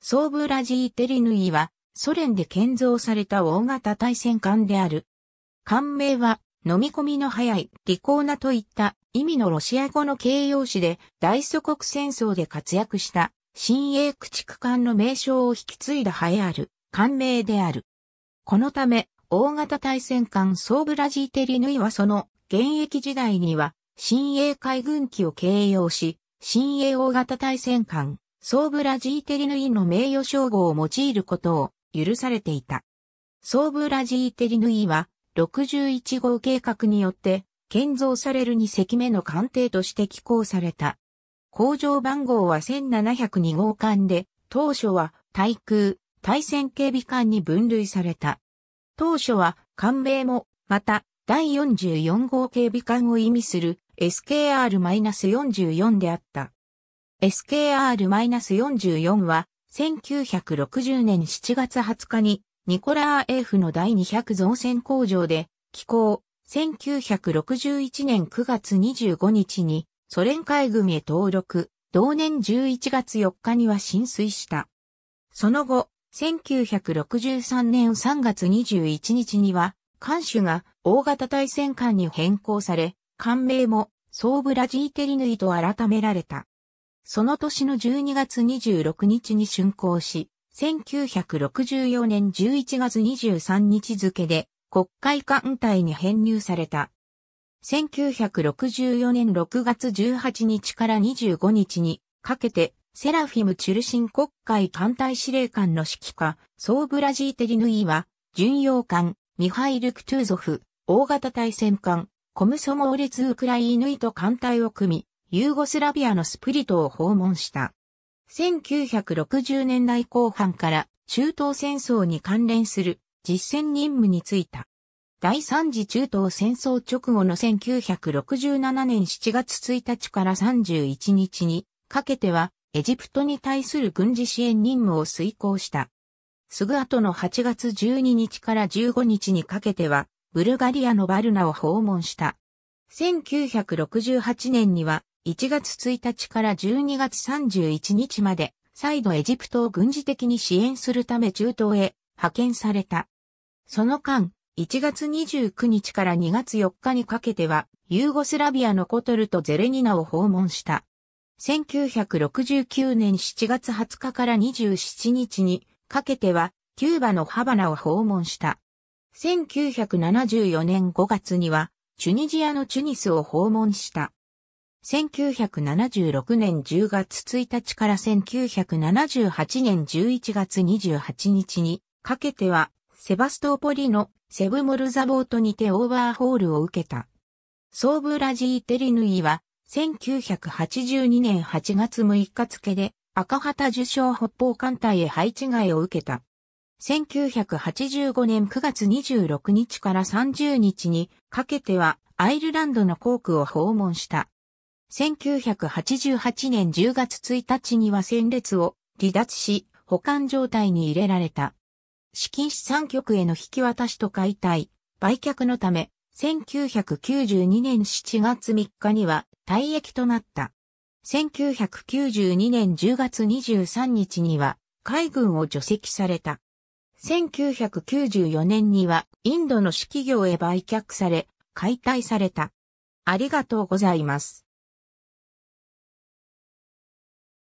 ソーブラジー・テリヌイは、ソ連で建造された大型対戦艦である。艦名は、飲み込みの早い、利口なといった意味のロシア語の形容詞で、大祖国戦争で活躍した、新鋭駆逐艦の名称を引き継いだ栄えある、艦名である。このため、大型対戦艦ソーブラジー・テリヌイはその、現役時代には、新鋭海軍機を形容し、新鋭大型対戦艦、ソーブラジーテリヌイの名誉称号を用いることを許されていた。ソーブラジーテリヌイは61号計画によって建造される2隻目の艦艇として寄港された。工場番号は1702号艦で、当初は対空、対戦警備艦に分類された。当初は艦名も、また、第44号警備艦を意味する SKR-44 であった。SKR-44 は、1960年7月20日に、ニコラー F の第200造船工場で、寄港、1961年9月25日に、ソ連海軍へ登録、同年11月4日には浸水した。その後、1963年3月21日には、艦首が大型対戦艦に変更され、艦名も、ソーブラジーテリヌイと改められた。その年の12月26日に竣工し、1964年11月23日付で国会艦隊に編入された。1964年6月18日から25日にかけてセラフィムチュルシン国会艦隊司令官の指揮下、ソーブラジーテリヌイは、巡洋艦、ミハイル・クトゥーゾフ、大型対戦艦、コムソモーレツ・ウクライヌイと艦隊を組み、ユーゴスラビアのスプリトを訪問した。1960年代後半から中東戦争に関連する実践任務に就いた。第三次中東戦争直後の1967年7月1日から31日にかけてはエジプトに対する軍事支援任務を遂行した。すぐ後の8月12日から15日にかけてはブルガリアのバルナを訪問した。1968年には1月1日から12月31日まで、再度エジプトを軍事的に支援するため中東へ派遣された。その間、1月29日から2月4日にかけては、ユーゴスラビアのコトルとゼレニナを訪問した。1969年7月20日から27日にかけては、キューバのハバナを訪問した。1974年5月には、チュニジアのチュニスを訪問した。1976年10月1日から1978年11月28日にかけては、セバストポリのセブモルザボートにてオーバーホールを受けた。ソーブラジーテリヌイは、1982年8月6日付で赤旗受賞北方艦隊へ配置外を受けた。1985年9月26日から30日にかけてはアイルランドの航空を訪問した。1988年10月1日には戦列を離脱し、保管状態に入れられた。資金資産局への引き渡しと解体、売却のため、1992年7月3日には退役となった。1992年10月23日には海軍を除籍された。1994年にはインドの私企業へ売却され、解体された。ありがとうございます。